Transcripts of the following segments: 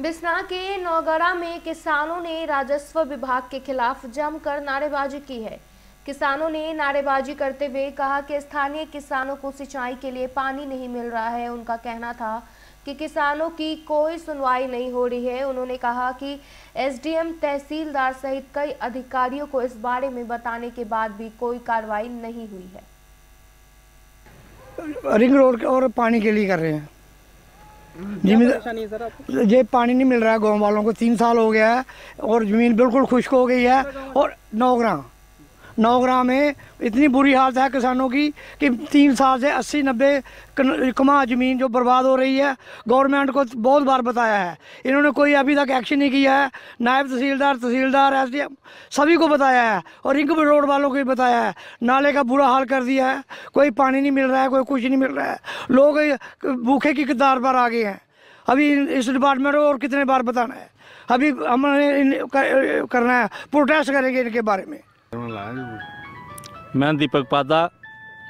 बिस्ना के नौगढ़ा में किसानों ने राजस्व विभाग के खिलाफ जमकर नारेबाजी की है किसानों ने नारेबाजी करते हुए कहा कि स्थानीय किसानों को सिंचाई के लिए पानी नहीं मिल रहा है उनका कहना था कि किसानों की कोई सुनवाई नहीं हो रही है उन्होंने कहा कि एसडीएम तहसीलदार सहित कई अधिकारियों को इस बारे में बताने के बाद भी कोई कार्रवाई नहीं हुई है रिंग रोड और पानी के लिए कर रहे हैं जमीन ये पानी नहीं मिल रहा है गाँव वालों को तीन साल हो गया है और ज़मीन बिल्कुल खुश्क हो गई है और नौ ग्राम नौग्राम में इतनी बुरी हालत है किसानों की कि तीन साल से अस्सी नब्बे कमा ज़मीन जो बर्बाद हो रही है गवर्नमेंट को बहुत बार बताया है इन्होंने कोई अभी तक एक्शन नहीं किया है नायब तहसीलदार तहसीलदार एस सभी को बताया है और रिंक रोड वालों को भी बताया है नाले का बुरा हाल कर दिया है कोई पानी नहीं मिल रहा है कोई कुछ नहीं मिल रहा है लोग भूखे की किरदार पर आ गए हैं अभी इस डिपार्टमेंट को और कितने बार बताना है अभी हमने करना है प्रोटेस्ट करेंगे इनके बारे में मैं दीपक पादा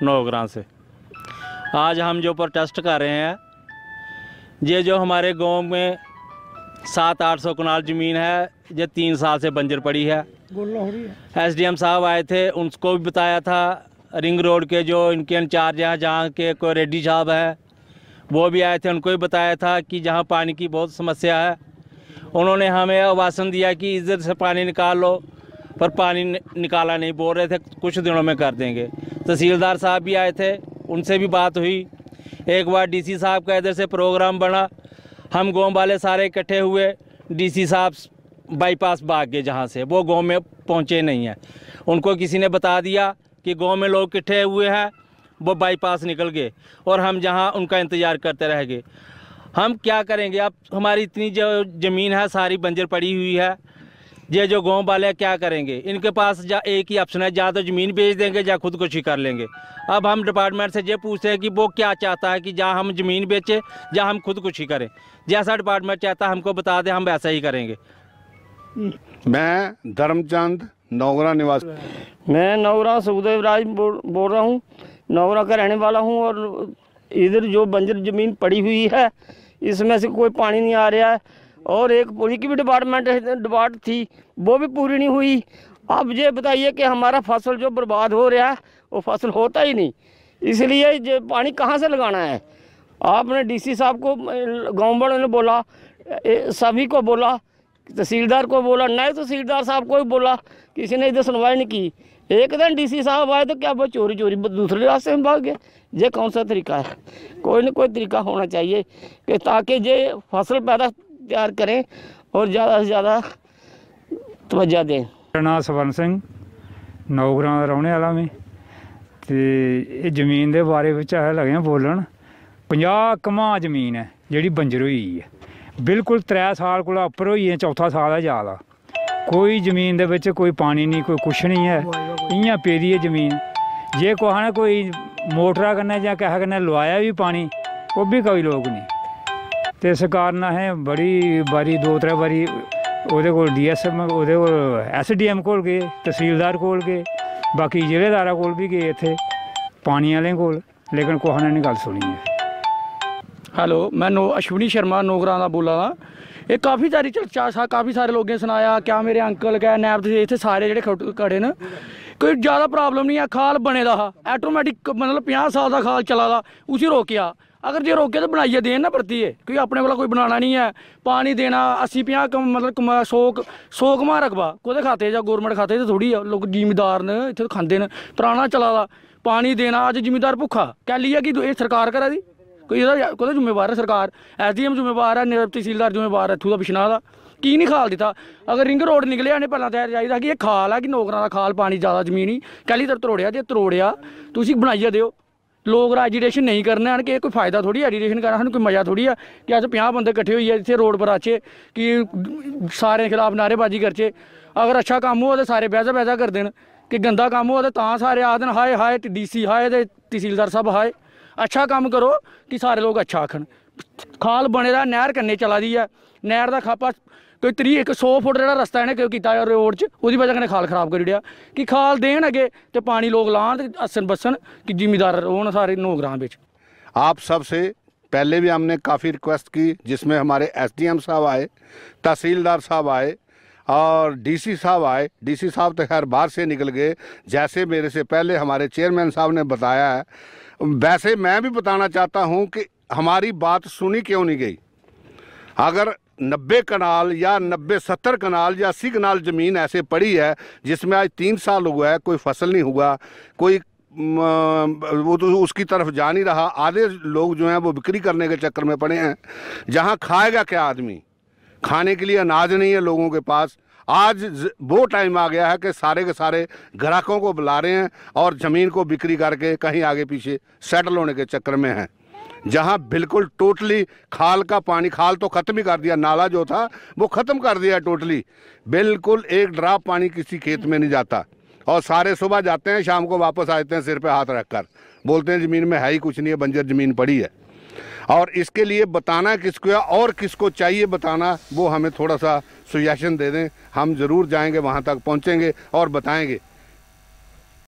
नौग्रां से आज हम जो प्रोटेस्ट कर रहे हैं ये जो हमारे गांव में सात आठ सौ कनाल ज़मीन है ये तीन साल से बंजर पड़ी है एस डी एम साहब आए थे उनको भी बताया था रिंग रोड के जो इनके इंचार्ज हैं जहाँ के कोई रेड्डी साहब हैं वो भी आए थे उनको भी बताया था कि जहाँ पानी की बहुत समस्या है उन्होंने हमें आवासन दिया कि इधर से पानी निकाल लो पर पानी निकाला नहीं बोल रहे थे कुछ दिनों में कर देंगे तहसीलदार साहब भी आए थे उनसे भी बात हुई एक बार डीसी साहब का इधर से प्रोग्राम बना हम गाँव वाले सारे इकट्ठे हुए डीसी साहब बाईपास भाग गए जहाँ से वो गांव में पहुँचे नहीं हैं उनको किसी ने बता दिया कि गांव में लोग इकट्ठे हुए हैं वो बाईपास निकल गए और हम जहाँ उनका इंतज़ार करते रह गए हम क्या करेंगे अब हमारी इतनी जो ज़मीन है सारी बंजर पड़ी हुई है ये जो गाँव वाले क्या करेंगे इनके पास जा एक ही ऑप्शन है या तो ज़मीन बेच देंगे या खुदकुशी कर लेंगे अब हम डिपार्टमेंट से ये पूछते हैं कि वो क्या चाहता है कि जहाँ हम ज़मीन बेचें या हम खुदकुशी करें जैसा डिपार्टमेंट चाहता है हमको बता दें हम वैसा ही करेंगे मैं धर्मचंद नौगरा निवास मैं नौगरा सुखदेव राज बोल बोल रहा हूँ नौगरा का रहने वाला हूँ और इधर जो बंजर ज़मीन पड़ी हुई है इसमें से कोई पानी नहीं आ रहा है और एक पुलिस की भी डिपार्टमेंट डिपार्ट थी वो भी पूरी नहीं हुई अब ये बताइए कि हमारा फसल जो बर्बाद हो रहा है वो फसल होता ही नहीं इसलिए जो पानी कहाँ से लगाना है आपने डीसी साहब को गाँव वालों ने बोला सभी को बोला तहसीलदार को बोला नए तो तहसीलदार साहब को भी बोला किसी ने इधर सुनवाई नहीं की एक दिन डीसी साहब आए तो क्या वो चोरी चोरी दूसरे रास्ते में भाग गए ये कौन सा तरीका है कोई ना कोई तरीका होना चाहिए कि ताकि ये फसल पैदा ਪਿਆਰ ਕਰੇ ਔਰ ਜ਼ਿਆਦਾ ਤੋਂ ਜ਼ਿਆਦਾ ਤਵੱਜਾ ਦੇ ਰਣਾ ਸਵਰਨ ਸਿੰਘ ਨੌਗਰਾਂ ਦਾ ਰਹਿਣੇ ਵਾਲਾ ਮੈਂ ਤੇ ਇਹ ਜ਼ਮੀਨ ਦੇ ਬਾਰੇ ਵਿੱਚ ਆਇਆ ਲੱਗੇ ਆ ਬੋਲਣ 50 ਕਮਾ ਜ਼ਮੀਨ ਹੈ ਜਿਹੜੀ ਬੰਜਰ ਹੋਈ ਹੈ ਬਿਲਕੁਲ 3 ਸਾਲ ਕੋਲ ਉੱਪਰ ਹੋਈ ਹੈ ਚੌਥਾ ਸਾਲ ਹੈ ਜ਼ਿਆਦਾ ਕੋਈ ਜ਼ਮੀਨ ਦੇ ਵਿੱਚ ਕੋਈ ਪਾਣੀ ਨਹੀਂ ਕੋਈ ਕੁਛ ਨਹੀਂ ਹੈ ਇੰਆਂ ਪੇਰੀ ਹੈ ਜ਼ਮੀਨ ਜੇ ਕੋਹਣਾ ਕੋਈ ਮੋਟਰਾ ਕਰਨਾ ਜਾਂ ਕਹਾ ਕਰਨਾ ਲਵਾਇਆ ਵੀ ਪਾਣੀ ਉਹ ਵੀ ਕੋਈ ਲੋਕ ਨਹੀਂ ਤੇ ਇਸ ਕਾਰਨ ਅਸੀਂ ਬੜੀ ਬਾਰੀ ਦੋ ਤਰੇ ਵਾਰੀ ਉਹਦੇ ਕੋਲ ਡੀਐਸਐਮ ਉਹਦੇ ਕੋਲ ਐਸਡੀਐਮ ਕੋਲ ਗਏ ਤਹਿਸੀਲਦਾਰ ਕੋਲ ਗਏ ਬਾਕੀ ਜ਼ਿਲ੍ਹੇਦਾਰਾਂ ਕੋਲ ਵੀ ਗਏ ਇੱਥੇ ਪਾਣੀ ਵਾਲੇ ਕੋਲ ਲੇਕਿਨ ਕੋਹਾਂ ਨੇ ਨਹੀਂ ਗੱਲ ਸੁਣੀ ਹੈ ਹੈਲੋ ਮੈਂ ਨੋ ਅਸ਼ਵਨੀ ਸ਼ਰਮਾ ਨੋਗਰਾ ਦਾ ਬੋਲਾ ਦਾ ਇਹ ਕਾਫੀ ਸਾਰੀ ਚਰਚਾ ਸਾ ਕਾਫੀ ਸਾਰੇ ਲੋਕਾਂ ਨੇ ਸੁਣਾਇਆ ਆ ਮੇਰੇ ਅੰਕਲ ਕਹੇ ਨੈਬ ਦੇ ਇੱਥੇ ਸਾਰੇ ਜਿਹੜੇ ਖੜੇ ਨੇ ਕੋਈ ਜ਼ਿਆਦਾ ਪ੍ਰੋਬਲਮ ਨਹੀਂ ਆ ਖਾਲ ਬਣੇ ਦਾ ਆਟੋਮੈਟਿਕ ਮਤਲਬ 50 ਸਾਲ ਦਾ ਖਾਲ ਚਲਾਦਾ ਉਸੇ ਰੋਕਿਆ ਅਗਰ ਜੇ ਰੋਕੇ ਤਾਂ ਬਣਾਈਏ ਦੇਣ ਨਾ ਪੜਤੀ ਇਹ ਕਿਉਂਕਿ ਆਪਣੇ ਕੋਲ ਕੋਈ ਬਣਾਣਾ ਨਹੀਂ ਹੈ ਪਾਣੀ ਦੇਣਾ ਅਸੀਂ ਪਿਆ ਮਤਲਬ ਸੋਕ ਸੋਕ ਕਮਾ ਰਕਬਾ ਕੋਦੇ ਖਾਤੇ ਜਾਂ ਗਵਰਨਮੈਂਟ ਖਾਤੇ ਤੇ ਥੋੜੀ ਆ ਲੋਕ ਜ਼ਿਮੀਦਾਰ ਨੇ ਇੱਥੇ ਖਾਂਦੇ ਨੇ ਪੁਰਾਣਾ ਚਲਾਦਾ ਪਾਣੀ ਦੇਣਾ ਅੱਜ ਜ਼ਿਮੀਦਾਰ ਭੁੱਖਾ ਕਹਿ ਲਿਆ ਕਿ ਇਹ ਸਰਕਾਰ ਕਰਾ ਦੀ ਕੋਈ ਇਹਦਾ ਕੋਦੇ ਜ਼ਿੰਮੇਵਾਰ ਹੈ ਸਰਕਾਰ ਐਸਡੀਐਮ ਜ਼ਿੰਮੇਵਾਰ ਹੈ ਨਿਰਬ ਤਹਿਸੀਲਦਾਰ ਜ਼ਿੰਮੇਵਾਰ ਹੈ ਇੱਥੋਂ ਦਾ ਬਿਸ਼ਨਾ ਦਾ ਕੀ ਨਹੀਂ ਖਾਲ ਦਿੱਤਾ ਅਗਰ ਰਿੰਗ ਰੋਡ ਨਿਕਲਿਆ ਨੇ ਪਹਿਲਾਂ ਤਾਂ ਚਾਹੀਦਾ ਕਿ ਇਹ ਖਾਲ ਆ ਕਿ ਨੌਕਰਾਂ ਦਾ ਖਾਲ ਪਾਣੀ ਜ਼ਿਆਦਾ ਜ਼ਮੀਨੀ ਹੀ ਕਹਿ ਲਈ ਤਰ ਤਰੋੜਿਆ ਜੇ ਤਰੋੜਿਆ ਤੁਸੀਂ ਬਣਾਈਆ ਦਿਓ ਲੋਕ ਐਜੀਟੇਸ਼ਨ ਨਹੀਂ ਕਰਨੇ ਹਨ ਕਿ ਕੋਈ ਫਾਇਦਾ ਥੋੜੀ ਐਜੀਟੇਸ਼ਨ ਕਰਾਂ ਸਾਨੂੰ ਕੋਈ ਮਜ਼ਾ ਥੋੜੀ ਆ ਕਿ ਅੱਜ 50 ਬੰਦੇ ਇਕੱਠੇ ਹੋਈ ਆ ਇੱਥੇ ਰੋਡ ਪਰ ਆਚੇ ਕਿ ਸਾਰੇ ਖਿਲਾਫ ਨਾਰੇਬਾਜ਼ੀ ਕਰਚੇ ਅਗਰ ਅੱਛਾ ਕੰਮ ਹੋਵੇ ਤਾਂ ਸਾਰੇ ਬੈਜਾ ਬੈਜਾ ਕਰ ਦੇਣ ਕਿ ਗੰਦਾ ਕੰਮ ਹੋਵੇ ਤਾਂ ਸਾਰੇ ਆਦਨ ਹਾਏ ਹਾਏ ਡੀਸੀ ਹਾਏ ਤੇ ਤਹਿਸੀਲਦਾਰ ਸਾਹਿਬ ਹਾਏ ਅੱਛਾ ਕੰਮ ਕਰੋ ਕਿ ਸਾਰੇ ਲੋਕ ਅੱਛਾ ਆਖਣ ਖਾਲ ਬਣੇ ਦਾ ਨਹਿਰ ਕੰਨੇ ਚਲਾਦੀ ਆ ਨਹਿਰ ਦਾ ਖਾਪਾ कोई त्रीह् एक सौ फुट जेह्ड़ा रस्ता इ'नें कीता रोड च ओह्दी बजह खाल खराब करी ओड़ेआ कि खाल देन अगे तो पानी लोग लान ते असन बसन कि जिमीदार रौहन सारे नौ ग्राम बिच आप सबसे पहले भी हमने काफ़ी रिक्वेस्ट की जिसमें हमारे एसडीएम साहब आए तहसीलदार साहब आए और डीसी साहब आए डीसी साहब तो खैर बाहर से निकल गए जैसे मेरे से पहले हमारे चेयरमैन साहब ने बताया है वैसे मैं भी बताना चाहता हूं कि हमारी बात सुनी क्यों नहीं गई अगर नब्बे कनाल या नब्बे सत्तर कनाल या अस्सी कनाल ज़मीन ऐसे पड़ी है जिसमें आज तीन साल हुआ है कोई फसल नहीं हुआ कोई वो तो उसकी तरफ जा नहीं रहा आधे लोग जो हैं वो बिक्री करने के चक्कर में पड़े हैं जहाँ खाएगा क्या आदमी खाने के लिए अनाज नहीं है लोगों के पास आज वो टाइम आ गया है कि सारे के सारे ग्राहकों को बुला रहे हैं और ज़मीन को बिक्री करके कहीं आगे पीछे सेटल होने के चक्कर में हैं जहां बिल्कुल टोटली खाल का पानी खाल तो ख़त्म ही कर दिया नाला जो था वो ख़त्म कर दिया टोटली बिल्कुल एक ड्राप पानी किसी खेत में नहीं जाता और सारे सुबह जाते हैं शाम को वापस आते हैं सिर पे हाथ रखकर बोलते हैं ज़मीन में है ही कुछ नहीं है बंजर ज़मीन पड़ी है और इसके लिए बताना किसको है और किसको चाहिए बताना वो हमें थोड़ा सा सुजेशन दे दें हम ज़रूर जाएंगे वहाँ तक पहुँचेंगे और बताएँगे